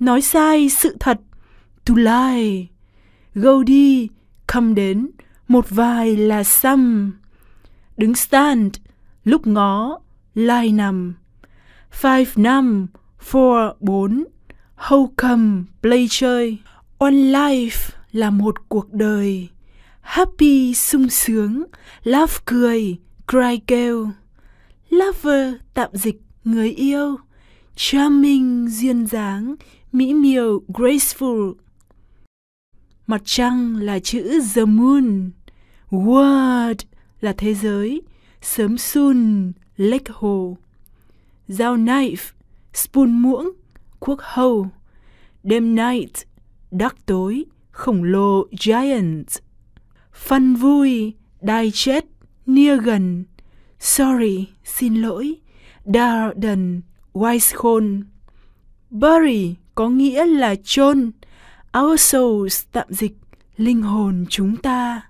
nói sai sự thật, to lie. Go đi, come đến, một vài là xăm. Đứng stand, lúc ngó, lai nằm. Five năm, four bốn, how come, play chơi. on life là một cuộc đời. Happy sung sướng, laugh cười, cry kêu. Lover tạm dịch người yêu, charming duyên dáng, mỹ miều graceful. Mặt trăng là chữ the moon, world là thế giới, sớm sun, lake hồ. Dao knife, spoon muỗng, quốc hầu. Đêm night, đắc tối, khổng lồ giant. Phân vui, đai chết, nia gần. Sorry, xin lỗi, Darden, Wise Bury, có nghĩa là chôn, our souls tạm dịch linh hồn chúng ta.